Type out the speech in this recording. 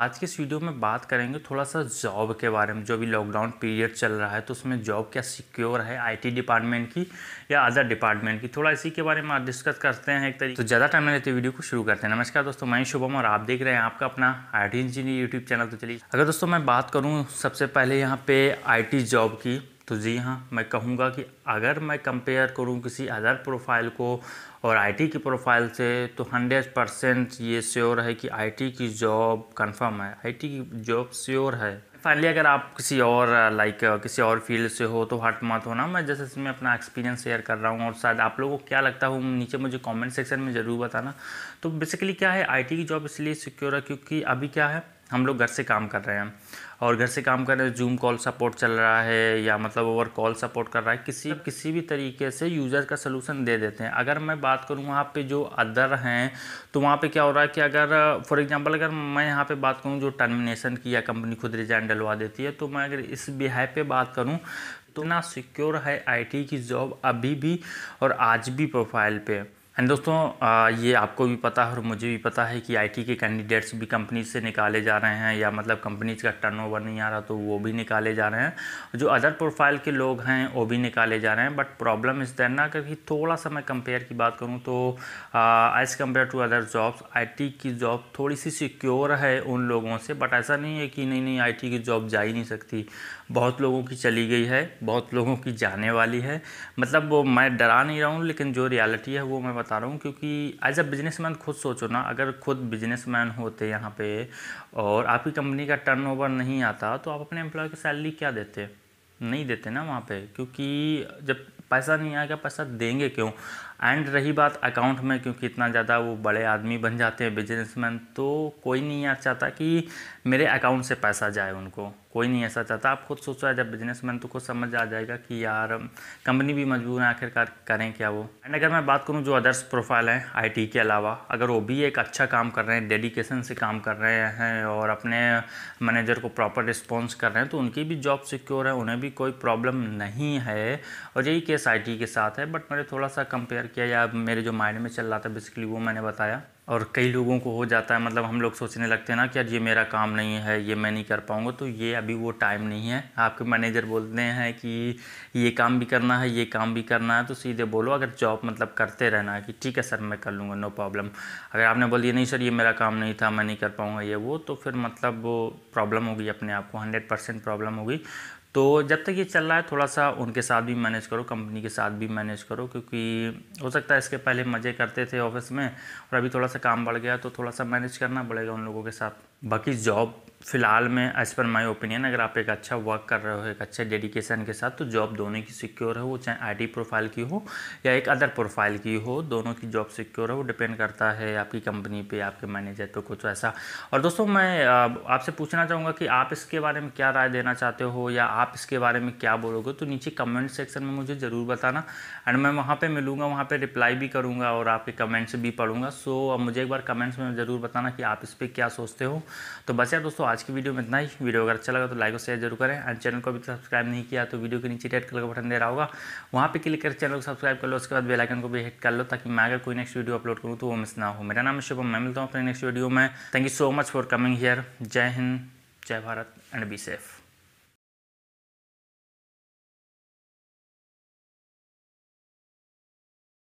आज के इस वीडियो में बात करेंगे थोड़ा सा जॉब के बारे में जो भी लॉकडाउन पीरियड चल रहा है तो उसमें जॉब क्या सिक्योर है आईटी डिपार्टमेंट की या अदर डिपार्टमेंट की थोड़ा इसी के बारे में आज डिस्कस करते हैं एक तरीके तो ज़्यादा टाइम नहीं लेते वीडियो को शुरू करते हैं नमस्कार दोस्तों मैं शुभम और आप देख रहे हैं आपका अपना I T engineer YouTube channel तो चलिए अगर दोस्तों मैं बात करूँ सबसे पहले यहाँ पे आई जॉब की तो जी हाँ मैं कहूँगा कि अगर मैं कंपेयर करूँ किसी अदर प्रोफाइल को और आईटी की प्रोफाइल से तो हंड्रेड परसेंट ये श्योर है कि आईटी की जॉब कंफर्म है आईटी की जॉब श्योर है फाइनली अगर आप किसी और लाइक किसी और फील्ड से हो तो हट मत होना मैं जैसे इसमें अपना एक्सपीरियंस शेयर कर रहा हूँ और शायद आप लोगों को क्या लगता हूँ नीचे मुझे कमेंट सेक्शन में ज़रूर बताना तो बेसिकली क्या है आईटी की जॉब इसलिए सिक्योर है क्योंकि अभी क्या है हम लोग घर से काम कर रहे हैं और घर से काम कर रहे हैं जूम कॉल सपोर्ट चल रहा है या मतलब ओवर कॉल सपोर्ट कर रहा है किसी किसी भी तरीके से यूज़र का सलूशन दे देते हैं अगर मैं बात करूँ वहाँ पे जो अदर हैं तो वहाँ पे क्या हो रहा है कि अगर फॉर एग्जांपल अगर मैं यहाँ पे बात करूँ जो टर्मिनेशन की या कंपनी खुद रिजाइन डलवा देती है तो मैं अगर इस बिहाइव पर बात करूँ तो ना सिक्योर है आई की जॉब अभी भी और आज भी प्रोफाइल पर एंड दोस्तों आ, ये आपको भी पता है और मुझे भी पता है कि आईटी के कैंडिडेट्स भी कंपनी से निकाले जा रहे हैं या मतलब कंपनीज का टर्नओवर नहीं आ रहा तो वो भी निकाले जा रहे हैं जो अदर प्रोफाइल के लोग हैं वो भी निकाले जा रहे हैं बट प्रॉब्लम इस देर ना क्योंकि थोड़ा सा मैं कंपेयर की बात करूँ तो as compare to other jobs I की जॉब थोड़ी सी सिक्योर है उन लोगों से बट ऐसा नहीं है कि नहीं नहीं आई की जॉब जा ही नहीं सकती बहुत लोगों की चली गई है बहुत लोगों की जाने वाली है मतलब वो मैं डरा नहीं रहा हूँ लेकिन जो रियलिटी है वो मैं बता रहा हूँ क्योंकि एज अ मैन खुद सोचो ना अगर खुद मैन होते यहाँ पे और आपकी कंपनी का ओवर नहीं आता तो आप अपने एम्प्लॉय की सैलरी क्या देते नहीं देते ना वहाँ पे क्योंकि जब पैसा नहीं आएगा पैसा देंगे क्यों एंड रही बात अकाउंट में क्योंकि इतना ज़्यादा वो बड़े आदमी बन जाते हैं बिजनेसमैन तो कोई नहीं यार चाहता कि मेरे अकाउंट से पैसा जाए उनको कोई नहीं ऐसा चाहता आप खुद सोचो जब बिजनेसमैन तो खुद समझ आ जाएगा कि यार कंपनी भी मजबूर है आखिरकार करें क्या वो एंड अगर मैं बात करूँ जो अदर्स प्रोफाइल हैं आई के अलावा अगर वो भी एक अच्छा काम कर रहे हैं डेडिकेशन से काम कर रहे हैं और अपने मैनेजर को प्रॉपर रिस्पॉन्स कर रहे हैं तो उनकी भी जॉब सिक्योर है उन्हें भी कोई प्रॉब्लम नहीं है और यही केस आई के साथ है बट मैंने थोड़ा सा कंपेयर किया या मेरे जो माइंड में चल रहा था बेसिकली वो मैंने बताया और कई लोगों को हो जाता है मतलब हम लोग सोचने लगते हैं ना कि यार ये मेरा काम नहीं है ये मैं नहीं कर पाऊँगा तो ये अभी वो टाइम नहीं है आपके मैनेजर बोलते हैं कि ये काम भी करना है ये काम भी करना है तो सीधे बोलो अगर जॉब मतलब करते रहना है कि ठीक है सर मैं कर लूँगा नो प्रॉब्लम अगर आपने बोल दिया नहीं सर ये मेरा काम नहीं था मैं नहीं कर पाऊँगा ये वो तो फिर मतलब वो प्रॉब्लम होगी अपने आप को हंड्रेड परसेंट प्रॉब्लम होगी तो जब तक ये चल रहा है थोड़ा सा उनके साथ भी मैनेज करो कंपनी के साथ भी मैनेज करो क्योंकि हो सकता है इसके पहले मज़े करते थे ऑफिस में और अभी थोड़ा सा सा काम बढ़ गया तो थोड़ा सा मैनेज करना पड़ेगा उन लोगों के साथ बाकी जॉब फ़िलहाल में एज़ पर माई ओपिनियन अगर आप एक अच्छा वर्क कर रहे हो एक अच्छे डेडिकेशन के साथ तो जॉब दोनों की सिक्योर है वो चाहे आईटी प्रोफाइल की हो या एक अदर प्रोफाइल की हो दोनों की जॉब सिक्योर है वो डिपेंड करता है आपकी कंपनी पे आपके मैनेजर पे कुछ ऐसा और दोस्तों मैं आपसे पूछना चाहूँगा कि आप इसके बारे में क्या राय देना चाहते हो या आप इसके बारे में क्या बोलोगे तो नीचे कमेंट सेक्शन में मुझे ज़रूर बताना एंड मैं वहाँ पर मिलूँगा वहाँ पर रिप्लाई भी करूँगा और आपके कमेंट्स भी पढ़ूँगा सो मुझे एक बार कमेंट्स में ज़रूर बताना कि आप इस पर क्या सोचते हो तो बस यार दोस्तों आज की वीडियो में इतना ही वीडियो अगर अच्छा लगा तो लाइक और शेयर जरूर करें एंड चैनल को अभी सब्सक्राइब नहीं किया तो वीडियो के नीचे रेड कलर का बटन दे रहा होगा वहाँ पर क्लिक कर चैनल को सब्सक्राइब कर लो उसके बाद बेलाइकन को भी हिट कर लो ताकि मैं अगर कोई नेक्स्ट वीडियो अपलोड करूँ तो वो मिस ना हो मेरा नाम शुभम मैं मिलता हूँ अपने नेक्स्ट वीडियो में thank you so much for coming here जय हिंद जय भारत एंड बी सेफ़